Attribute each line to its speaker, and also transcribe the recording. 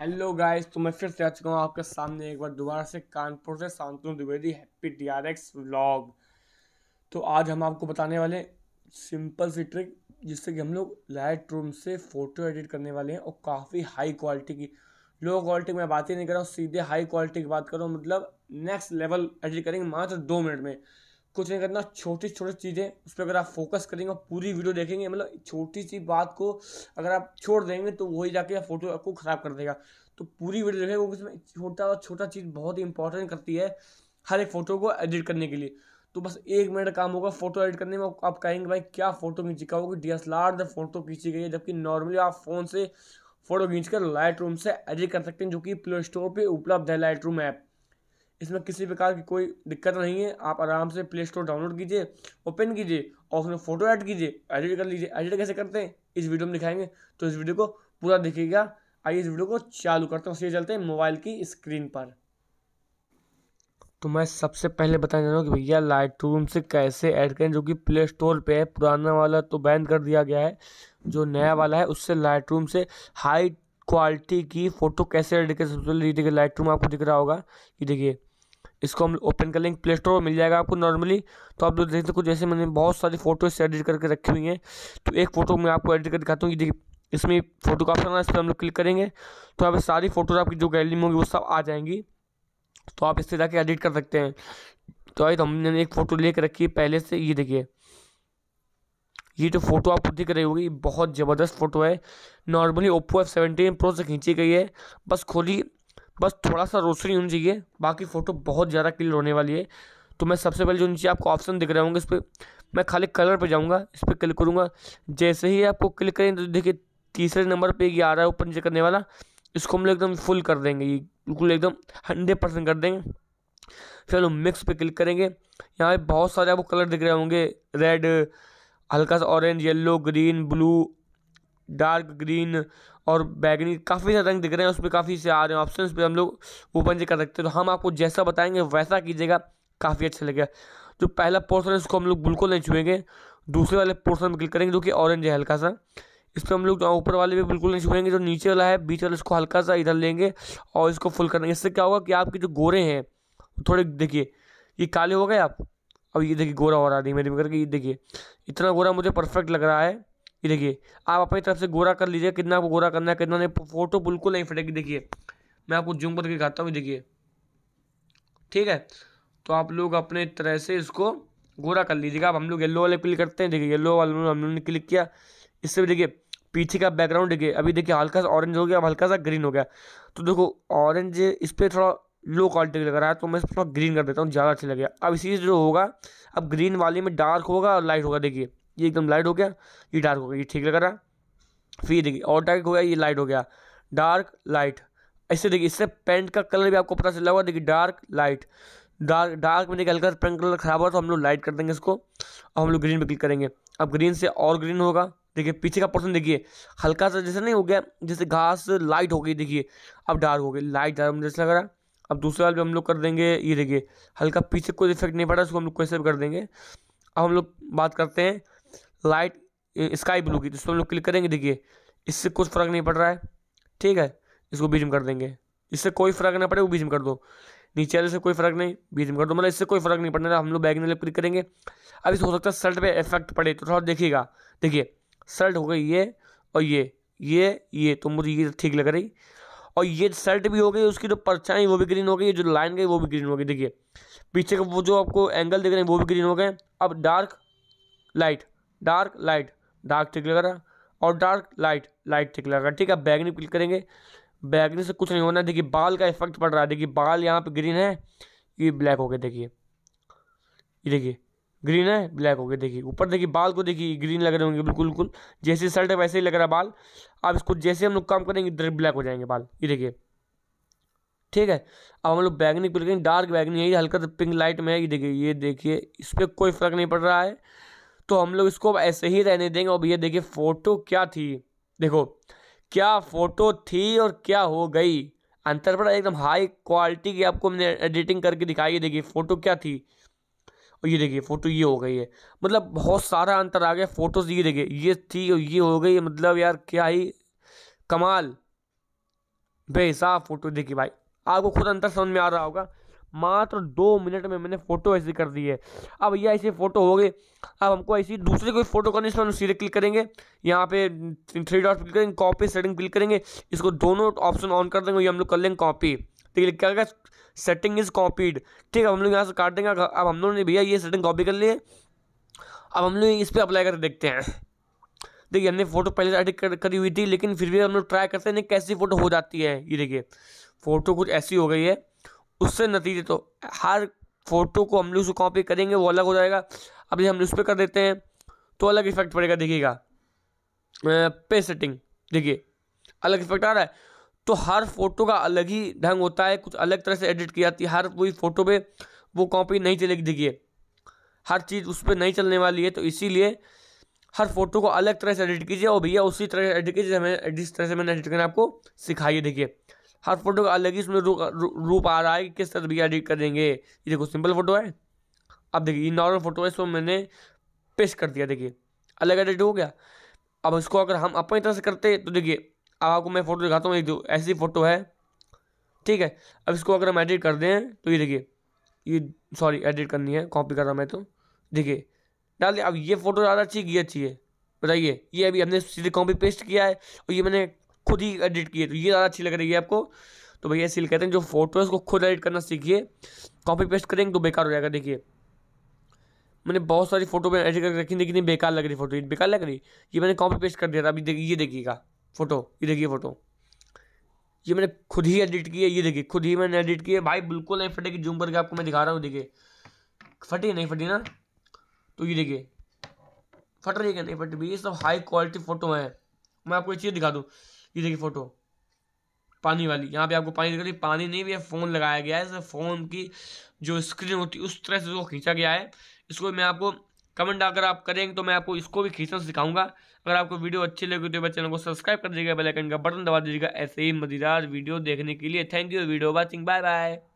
Speaker 1: hello guys तो मैं फिर से आ चुका हूँ आपके सामने एक बार दोबारा से कानपुर से Shantanu Dwivedi happy DRX X vlog तो आज हम आपको बताने वाले सिंपल सी ट्रिक जिससे कि हम लोग लाइट रूम से फ़ोटो एडिट करने वाले हैं और काफ़ी हाई क्वालिटी की लो क्वालिटी में बात ही नहीं कर रहा हूँ सीधे हाई क्वालिटी की बात करूँ मतलब नेक्स्ट लेवल एडिट करेंगे मात्र दो मिनट में कुछ नहीं करना छोटी छोटी चीज़ें उस पर अगर आप फोकस करेंगे और पूरी वीडियो देखेंगे मतलब छोटी सी बात को अगर आप छोड़ देंगे तो वही जाके फोटो आपको ख़राब कर देगा तो पूरी वीडियो देखेंगे उसमें छोटा और छोटा चीज़ बहुत ही इंपॉर्टेंट करती है हर एक फ़ोटो को एडिट करने के लिए तो बस एक मिनट काम होगा फोटो एडिट करने में आप कहेंगे भाई क्या फ़ोटो खींच का होगी डी एस फोटो खींची गई है जबकि नॉर्मली आप फ़ोन से फ़ोटो खींच कर लाइट रूम से एडिट कर सकते हैं जो कि प्ले स्टोर पर उपलब्ध है लाइट रूम ऐप इसमें किसी प्रकार की कोई दिक्कत नहीं है आप आराम से प्ले स्टोर डाउनलोड कीजिए ओपन कीजिए और उसमें फ़ोटो ऐड कीजिए एडिट कर लीजिए एडिट कैसे करते हैं इस वीडियो में दिखाएंगे तो इस वीडियो को पूरा देखिएगा आइए इस वीडियो को चालू करते हैं सीधे चलते हैं मोबाइल की स्क्रीन पर तो मैं सबसे पहले बताना चाहूँगा रहा हूँ कि भैया लाइट रूम से कैसे ऐड करें जो कि प्ले स्टोर पे है पुराना वाला तो बैन कर दिया गया है जो नया वाला है उससे लाइट रूम से हाई क्वालिटी की फ़ोटो कैसे एडिट करें सबसे पहले देखिए लाइट रूम आपको दिख रहा होगा कि देखिए इसको हम ओपन कर लेंगे प्ले स्टोर मिल जाएगा आपको नॉर्मली तो आप लोग देख सकते हो जैसे मैंने बहुत सारी फोटो इससे एडिट करके रखी हुई हैं तो एक फ़ोटो मैं आपको एडिट कर दिखाता हूँ कि देखिए इसमें फ़ोटो का ऑप्शन है इस पर हम लोग क्लिक करेंगे तो आप सारी फ़ोटोज आपकी जो गैलरी में होंगी वो सब आ जाएंगी तो आप इससे जाके एडिट कर सकते हैं तो आई तो हमने एक फ़ोटो ले कर रखी है पहले से ये देखिए ये जो फोटो आपको दिख रही होगी बहुत ज़बरदस्त फोटो है normally Oppo F seventeen pro से खींची गई है बस खोली बस थोड़ा सा रोशनी होनी चाहिए बाकी फ़ोटो बहुत ज़्यादा क्लियर होने वाली है तो मैं सबसे पहले जो नीचे आपको ऑप्शन दिख रहे होंगे इस पर मैं खाली कलर पर जाऊँगा इस पर क्लिक करूँगा जैसे ही आपको क्लिक करें तो देखिए तीसरे नंबर पर ये आ रहा है ऊपर नीचे करने वाला इसको हम लोग एकदम फुल कर देंगे ये बिल्कुल एकदम हंड्रेड परसेंट कर देंगे चलो मिक्स पे क्लिक करेंगे यहाँ पे बहुत सारे आपको कलर दिख रहे होंगे रेड हल्का सा orange yellow green blue dark green और बैगनी काफ़ी सारे रंग दिख रहे हैं उसमें काफ़ी से आ रहे हैं ऑप्शन पे हम लोग ओपन से कर सकते हैं तो हम आपको जैसा बताएंगे वैसा कीजिएगा काफ़ी अच्छा लगेगा जो पहला पोर्सन है उसको हम लोग बिल्कुल नहीं छुएंगे दूसरे वाले पोर्सन में क्लिक करेंगे जो कि ऑरेंज है हल्का सा इस पर हम लोग ऊपर वाले भी बिल्कुल नहीं छुएंगे जो नीचे वाला है बीच वाला इसको हल्का सा इधर लेंगे और इसको फुल करेंगे इससे क्या होगा कि आपके जो गोरे हैं थोड़े देखिए ये काले हो गए आप अब ये देखिए गोरा हो रहा है मेरे करके ये देखिए इतना गोरा मुझे परफेक्ट लग रहा है ये देखिए आप अपनी तरफ से गोरा कर लीजिए कितना आपको गोरा करना है कितना नहीं फोटो बिल्कुल नहीं फटेगी देखिए मैं आपको जूम करके दिखाता हूँ देखिए ठीक है तो आप लोग अपने तरह से इसको गोरा कर लीजिएगा अब हम लोग येलो वाले क्लिक करते हैं देखिए येलो वाले हम लोगों ने क्लिक किया इससे भी देखिए पीछे का बैकग्राउंड देखिए अभी देखिए हल्का सा ऑरेंज हो गया अब हल्का सा ग्रीन हो गया तो देखो ऑरेंज इस पर थोड़ा लो क्वालिटी लग रहा है तो मैं थोड़ा ग्रीन कर देता हूँ ज़्यादा अच्छा लगेगा अब इसी जो होगा अब ग्रीन वाले में डार्क होगा और लाइट होगा देखिए ये एकदम लाइट हो गया ये डार्क हो गया ये ठीक लग रहा फिर देखिए और डार्क हो गया ये लाइट हो गया डार्क लाइट ऐसे देखिए इससे पेंट का कलर भी आपको पता चला होगा देखिए डार्क लाइट डार्क डार्क में देखिए हल्का पेंट कलर खराब हुआ तो हम लोग लाइट कर देंगे इसको और हम लोग ग्रीन पे क्लिक करेंगे अब ग्रीन से और ग्रीन होगा देखिए पीछे का पोर्सन देखिए हल्का सा जैसे नहीं हो गया जैसे घास लाइट हो गई देखिए अब डार्क हो गई लाइट डार्क मुझे जैसे लग रहा अब दूसरे भी हम लोग कर देंगे ये देखिए हल्का पीछे कोई इफेक्ट नहीं पड़ा उसको हम लोग कैसे कर देंगे अब हम लोग बात करते हैं लाइट स्काई ब्लू की तो इस पर हम लोग क्लिक करेंगे देखिए इससे कुछ फ़र्क नहीं पड़ रहा है ठीक है इसको बीच में कर देंगे इससे कोई फ़र्क ना पड़े वो बीच में कर दो नीचे वाले से कोई फ़र्क नहीं बीच में कर दो मतलब इससे कोई फ़र्क नहीं पड़ने हम लोग बैगने क्लिक करेंगे अब इस हो सकता है शर्ट पर इफेक्ट पड़े तो थोड़ा देखिएगा देखिए शर्ट हो गई ये और ये ये ये तो मुझे ये ठीक लग रही और ये शर्ट भी हो गई उसकी जो परछाई वो भी ग्रीन हो गई जो लाइन गई वो भी ग्रीन हो गई देखिए पीछे का वो जो आपको एंगल देख रहे हैं वो भी ग्रीन हो गए अब dark light dark light dark tick लगा और डार्क लाइट लाइट टिक लगा ठीक है बैगनी क्लिक करेंगे बैगनी से कुछ नहीं होना देखिए बाल का इफेक्ट पड़ रहा है देखिए बाल यहाँ पे ग्रीन है ये ब्लैक हो गया देखिए ये देखिए ग्रीन है ब्लैक हो गया देखिए ऊपर देखिए बाल को देखिए ग्रीन लग रहे होंगे बिल्कुल बिल्कुल जैसे शर्ट है वैसे ही लग रहा है बाल अब इसको जैसे हम लोग काम करेंगे इधर ब्लैक हो जाएंगे बाल ये देखिए ठीक है अब हम लोग बैगनी करेंगे डार्क बैगनी है ये हल्का सा पिंक लाइट में है ये देखिए ये देखिए इस पर कोई फर्क नहीं पड़ रहा है तो हम लोग इसको ऐसे ही रहने देंगे और भैया देखिए फ़ोटो क्या थी देखो क्या फ़ोटो थी और क्या हो गई अंतर पर एकदम हाई क्वालिटी की आपको हमने एडिटिंग करके दिखाई है देखिए फ़ोटो क्या थी और ये देखिए फ़ोटो ये हो गई है मतलब बहुत सारा अंतर आ गया फ़ोटोज़ ये देखिए ये थी और ये हो गई मतलब यार क्या ही कमाल बेहिसाब फ़ोटो देखिए भाई आपको खुद अंतर समझ में आ रहा होगा मात्र दो मिनट में मैंने फ़ोटो ऐसी कर दी है अब भैया ऐसी फ़ोटो हो गई अब हमको ऐसी दूसरी कोई फ़ोटो करनी इसमें हम सीधे क्लिक करेंगे यहाँ पे थ्री डॉट क्लिक करेंगे कॉपी सेटिंग क्लिक करेंगे इसको दोनों ऑप्शन ऑन कर देंगे ये हम लोग कर लेंगे कॉपी ठीक है क्या सेटिंग इज़ कॉपीड ठीक है हम लोग यहाँ से काट देंगे अब हम लोगों ने भैया ये सेटिंग कॉपी कर ली है अब हम लोग इस पर अप्लाई करके देखते हैं देखिए हमने फ़ोटो पहले से एडिट करी हुई थी लेकिन फिर भी हम लोग ट्राई करते हैं कैसी फ़ोटो हो जाती है ये देखिए फ़ोटो कुछ ऐसी हो गई है उससे नतीजे तो हर फ़ोटो को हम लोग उसको कॉपी करेंगे वो अलग हो जाएगा अब ये हम उस पर कर देते हैं तो अलग इफेक्ट पड़ेगा देखिएगा पे सेटिंग देखिए अलग इफेक्ट आ रहा है तो हर फोटो का अलग ही ढंग होता है कुछ अलग तरह से एडिट की जाती है हर कोई फ़ोटो पे वो कॉपी नहीं चलेगी देखिए हर चीज़ उस पर नहीं चलने वाली है तो इसीलिए हर फोटो को अलग तरह से एडिट कीजिए और भैया उसी तरह से एडिट कीजिए हमें जिस तरह से मैंने एडिट करना आपको सिखाइए देखिए हर फोटो का अलग ही इसमें रूप रू, रूप आ रहा है कि किस तरह भी एडिट करेंगे ये देखो सिंपल फोटो है अब देखिए ये नॉर्मल फोटो है इसको मैंने पेश कर दिया देखिए अलग एडिट हो गया अब इसको अगर हम अपनी तरह से करते तो देखिए अब आपको मैं फ़ोटो दिखाता हूँ एक दो ऐसी फ़ोटो है ठीक है अब इसको अगर हम एडिट कर दें तो ये देखिए ये सॉरी एडिट करनी है कॉपी कर रहा हूँ मैं तो देखिए डाल दिया अब ये फ़ोटो ज़्यादा अच्छी की अच्छी है बताइए ये अभी हमने सीधे कॉपी पेस्ट किया है और ये मैंने खुद ही एडिट किए तो ये ज़्यादा अच्छी लग रही है आपको तो भैया इसीलिए कहते हैं जो फोटो है उसको खुद एडिट करना सीखिए कॉपी पेस्ट करेंगे तो बेकार हो जाएगा देखिए मैंने बहुत सारी फोटो में एडिट करके रखी लेकिन बेकार लग रही फोटो ये बेकार लग रही ये मैंने कॉपी पेस्ट कर दिया था अभी देखिए ये देखिएगा फोटो ये देखिए फोटो ये मैंने खुद ही एडिट किया ये देखिए खुद ही मैंने एडिट किया भाई बिल्कुल नहीं फटेगी जूम करके आपको मैं दिखा रहा हूँ देखिए फटी नहीं फटी ना तो ये देखिए फट रही है क्या नहीं फट भी ये सब हाई क्वालिटी फोटो है मैं आपको ये चीज़ दिखा दूँ ये देखिए फोटो पानी वाली यहाँ पे आपको पानी दिख पानी नहीं भी है फ़ोन लगाया गया है फ़ोन की जो स्क्रीन होती है उस तरह से उसको खींचा गया है इसको मैं आपको कमेंट अगर आप करेंगे तो मैं आपको इसको भी खींचना सिखाऊंगा अगर आपको वीडियो अच्छी लगी तो चैनल को सब्सक्राइब कर दीजिएगा बेल आइकन का बटन दबा दीजिएगा ऐसे ही मजेदार वीडियो देखने के लिए thank you video watching bye bye